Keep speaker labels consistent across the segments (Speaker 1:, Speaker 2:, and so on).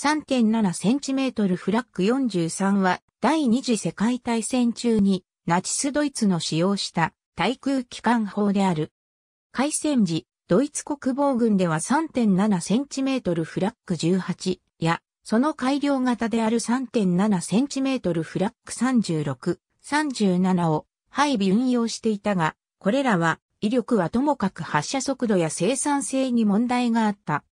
Speaker 1: 3.7cm フラッグ43は第二次世界大戦中にナチスドイツの使用した対空機関砲である。開戦時、ドイツ国防軍では 3.7cm フラッグ18やその改良型である 3.7cm フラッグ36、37を配備運用していたが、これらは威力はともかく発射速度や生産性に問題があった。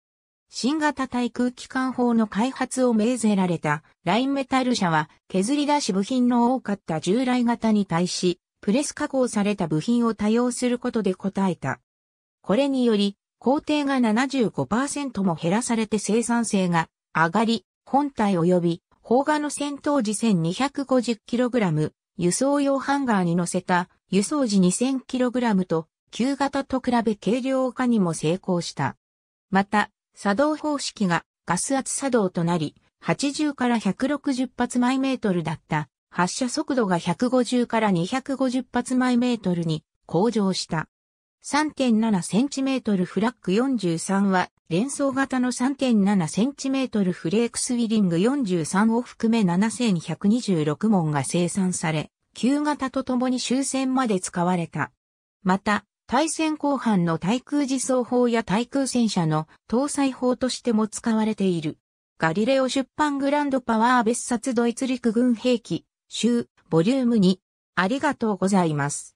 Speaker 1: 新型対空機関砲の開発を命ぜられたラインメタル社は削り出し部品の多かった従来型に対し、プレス加工された部品を多用することで応えた。これにより、工程が75%も減らされて生産性が上がり、本体及び砲画の戦闘時 1250kg、輸送用ハンガーに乗せた輸送時 2000kg と旧型と比べ軽量化にも成功した。また、作動方式がガス圧作動となり、80から160発毎メートルだった発射速度が150から250発毎メートルに向上した。3 7トルフラッグ43は連想型の3 7トルフレークスウィリング43を含め7126門が生産され、旧型とともに終戦まで使われた。また、対戦後半の対空自走砲や対空戦車の搭載砲としても使われている。ガリレオ出版グランドパワー別冊ドイツ陸軍兵器、集、ボリューム2。
Speaker 2: ありがとうございます。